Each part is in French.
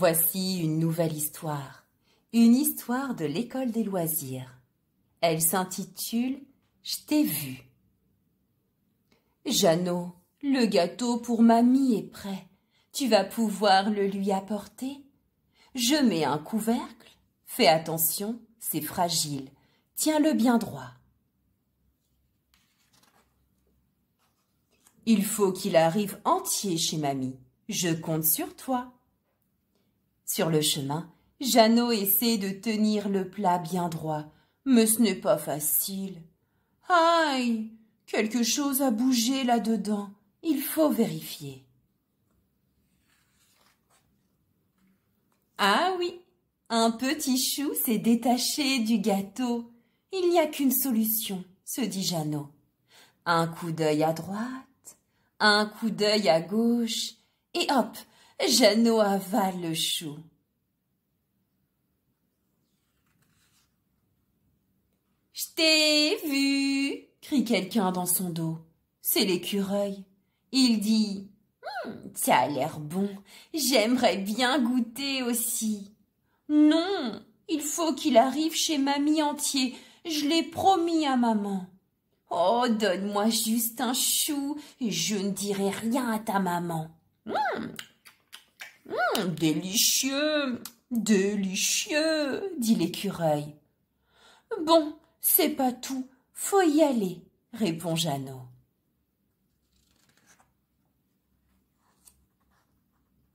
Voici une nouvelle histoire, une histoire de l'école des loisirs. Elle s'intitule Je t'ai vu. Jeannot, le gâteau pour mamie est prêt. Tu vas pouvoir le lui apporter. Je mets un couvercle. Fais attention, c'est fragile. Tiens-le bien droit. Il faut qu'il arrive entier chez mamie. Je compte sur toi. Sur le chemin, Jeannot essaie de tenir le plat bien droit, mais ce n'est pas facile. Aïe Quelque chose a bougé là-dedans. Il faut vérifier. Ah oui Un petit chou s'est détaché du gâteau. Il n'y a qu'une solution, se dit Jeannot. Un coup d'œil à droite, un coup d'œil à gauche, et hop Jeannot avale le chou. Je t'ai vu, crie quelqu'un dans son dos. C'est l'écureuil. Il dit hum, Ça l'air bon, j'aimerais bien goûter aussi. Non, il faut qu'il arrive chez mamie entier, je l'ai promis à maman. Oh, donne-moi juste un chou, je ne dirai rien à ta maman. Hum, Hum, délicieux, délicieux, dit l'écureuil. Bon, c'est pas tout, faut y aller, répond Jeannot.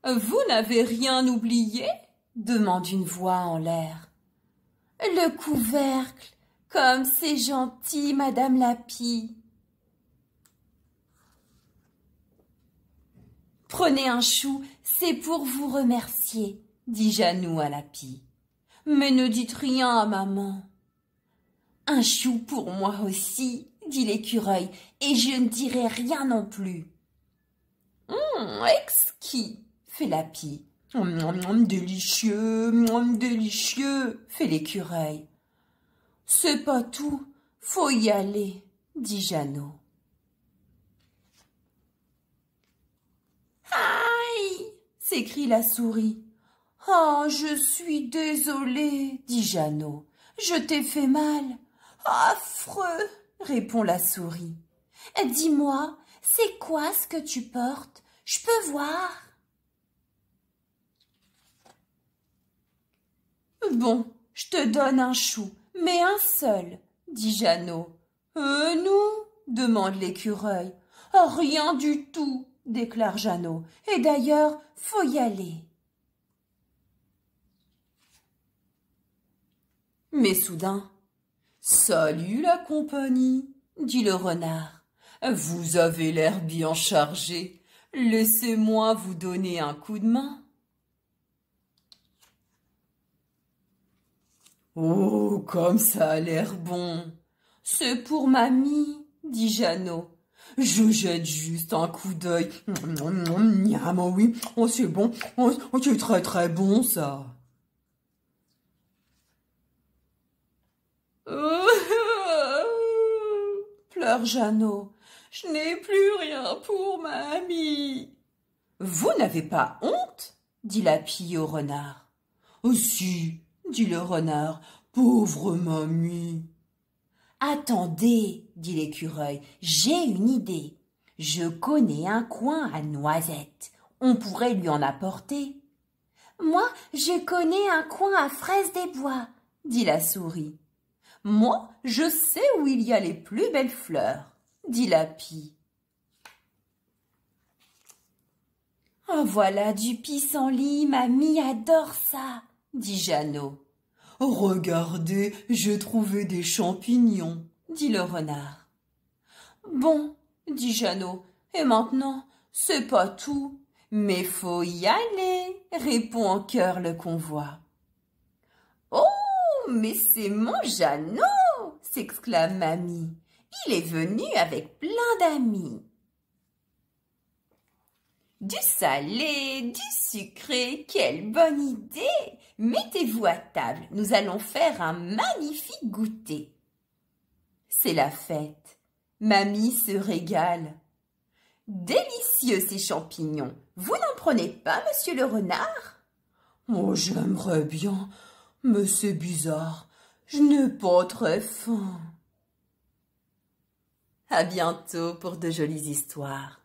Vous n'avez rien oublié demande une voix en l'air. Le couvercle, comme c'est gentil, madame Lapie. Prenez un chou, c'est pour vous remercier, dit Janou à la pie. Mais ne dites rien à maman. Un chou pour moi aussi, dit l'écureuil, et je ne dirai rien non plus. Hum, exquis, fait la pie. miam, délicieux, miam, délicieux, fait l'écureuil. C'est pas tout, faut y aller, dit Janot. s'écrie la souris. Ah, je suis désolée, dit Jeannot. Je t'ai fait mal. Affreux, répond la souris. Eh, dis-moi, c'est quoi ce que tu portes Je peux voir Bon, je te donne un chou, mais un seul, dit Jeannot. Euh, nous demande l'écureuil. Rien du tout, déclare Jeannot. Et d'ailleurs, faut y aller. Mais soudain, Salut la compagnie, dit le renard. Vous avez l'air bien chargé. Laissez-moi vous donner un coup de main. Oh, comme ça a l'air bon. C'est pour mamie, dit Jeannot. Je jette juste un coup d'œil. Miam, oui, oh, c'est bon, oh, oh, c'est très très bon ça. Pleure Jeannot. Je n'ai plus rien pour mamie. »« Vous n'avez pas honte dit la pie au renard. Oh si, dit le renard, pauvre mamie. Attendez, dit l'écureuil, j'ai une idée. Je connais un coin à noisettes. On pourrait lui en apporter. Moi, je connais un coin à fraises des bois, dit la souris. Moi, je sais où il y a les plus belles fleurs, dit la pie. Oh, voilà du pissenlit, mamie adore ça, dit Jeannot. Regardez, j'ai trouvé des champignons, dit le renard. Bon, dit Jeannot, et maintenant, c'est pas tout, mais faut y aller, répond en chœur le convoi. Oh, mais c'est mon Jeannot s'exclame Mamie. Il est venu avec plein d'amis. Du salé, du sucré, quelle bonne idée Mettez-vous à table, nous allons faire un magnifique goûter. C'est la fête. Mamie se régale. Délicieux ces champignons. Vous n'en prenez pas, monsieur le renard Oh, j'aimerais bien, mais c'est bizarre. Je n'ai pas très faim. À bientôt pour de jolies histoires.